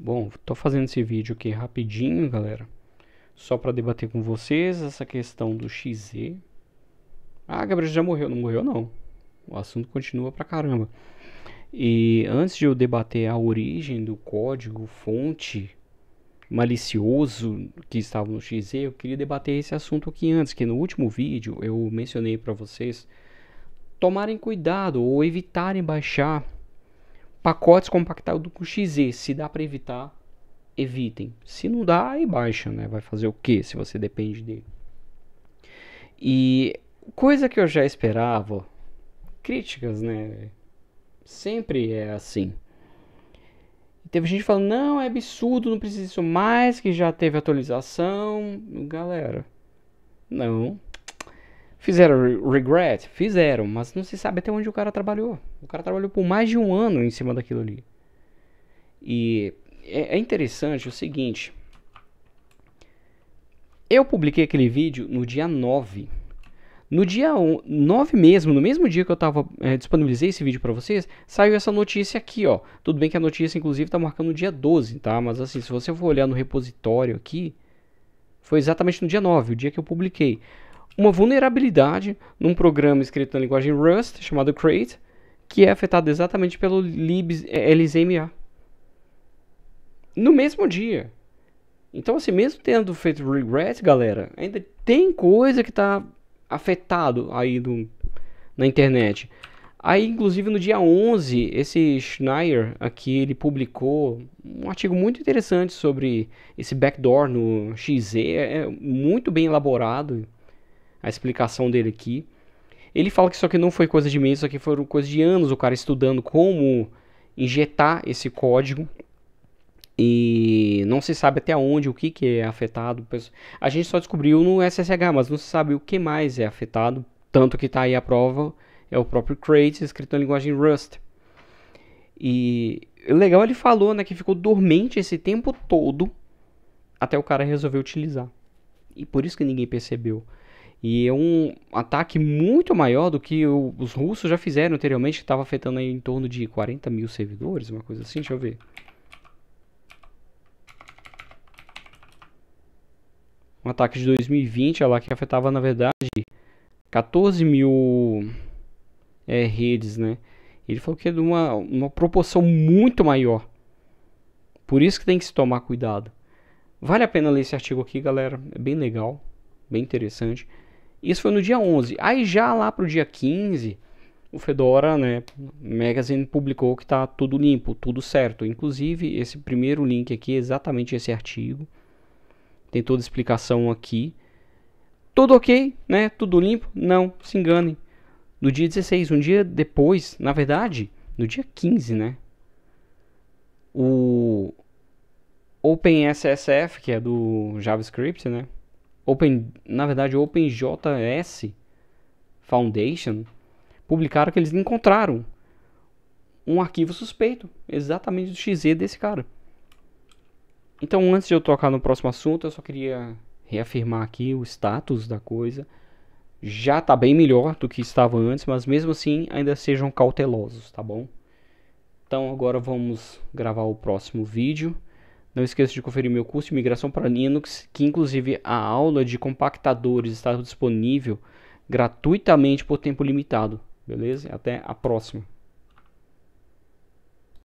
Bom, estou fazendo esse vídeo aqui rapidinho, galera, só para debater com vocês essa questão do XZ. Ah, Gabriel já morreu. Não morreu, não. O assunto continua pra caramba. E antes de eu debater a origem do código fonte malicioso que estava no XZ, eu queria debater esse assunto aqui antes, que no último vídeo eu mencionei para vocês tomarem cuidado ou evitarem baixar Pacotes compactados com XZ, se dá para evitar, evitem. Se não dá, aí baixa, né? Vai fazer o que se você depende dele? E coisa que eu já esperava, críticas, né? Sempre é assim. Teve gente falando, não, é absurdo, não precisa disso mais, que já teve atualização. Galera, não. Fizeram regret? Fizeram, mas não se sabe até onde o cara trabalhou. O cara trabalhou por mais de um ano em cima daquilo ali. E é, é interessante o seguinte. Eu publiquei aquele vídeo no dia 9. No dia 9 mesmo, no mesmo dia que eu tava, é, disponibilizei esse vídeo para vocês, saiu essa notícia aqui, ó. Tudo bem que a notícia, inclusive, tá marcando o dia 12, tá? Mas assim, se você for olhar no repositório aqui, foi exatamente no dia 9, o dia que eu publiquei uma vulnerabilidade num programa escrito na linguagem Rust, chamado Crate, que é afetado exatamente pelo LZMA. É, no mesmo dia. Então, assim, mesmo tendo feito regret, galera, ainda tem coisa que está afetado aí do, na internet. Aí, inclusive, no dia 11, esse Schneier aqui, ele publicou um artigo muito interessante sobre esse backdoor no XZ, é muito bem elaborado, a explicação dele aqui. Ele fala que isso aqui não foi coisa de meses, isso aqui foram coisas de anos, o cara estudando como injetar esse código e não se sabe até onde, o que, que é afetado. A gente só descobriu no SSH, mas não se sabe o que mais é afetado, tanto que está aí a prova, é o próprio crate escrito na linguagem Rust. E é legal ele falou, né, que ficou dormente esse tempo todo até o cara resolver utilizar. E por isso que ninguém percebeu. E é um ataque muito maior do que o, os russos já fizeram anteriormente, que estava afetando em torno de 40 mil servidores, uma coisa assim, deixa eu ver. Um ataque de 2020, olha lá, que afetava, na verdade, 14 mil é, redes, né? Ele falou que é de uma, uma proporção muito maior. Por isso que tem que se tomar cuidado. Vale a pena ler esse artigo aqui, galera. É bem legal, bem interessante. Isso foi no dia 11. Aí já lá pro dia 15, o Fedora, né, Magazine publicou que tá tudo limpo, tudo certo. Inclusive, esse primeiro link aqui é exatamente esse artigo. Tem toda a explicação aqui. Tudo ok, né? Tudo limpo? Não, se enganem. No dia 16, um dia depois, na verdade, no dia 15, né? O OpenSSF, que é do JavaScript, né? Open, na verdade, OpenJS Foundation publicaram que eles encontraram um arquivo suspeito, exatamente do XZ desse cara. Então, antes de eu tocar no próximo assunto, eu só queria reafirmar aqui o status da coisa. Já está bem melhor do que estava antes, mas mesmo assim, ainda sejam cautelosos, tá bom? Então, agora vamos gravar o próximo vídeo. Não esqueça de conferir meu curso de migração para Linux, que inclusive a aula de compactadores está disponível gratuitamente por tempo limitado. Beleza? Até a próxima.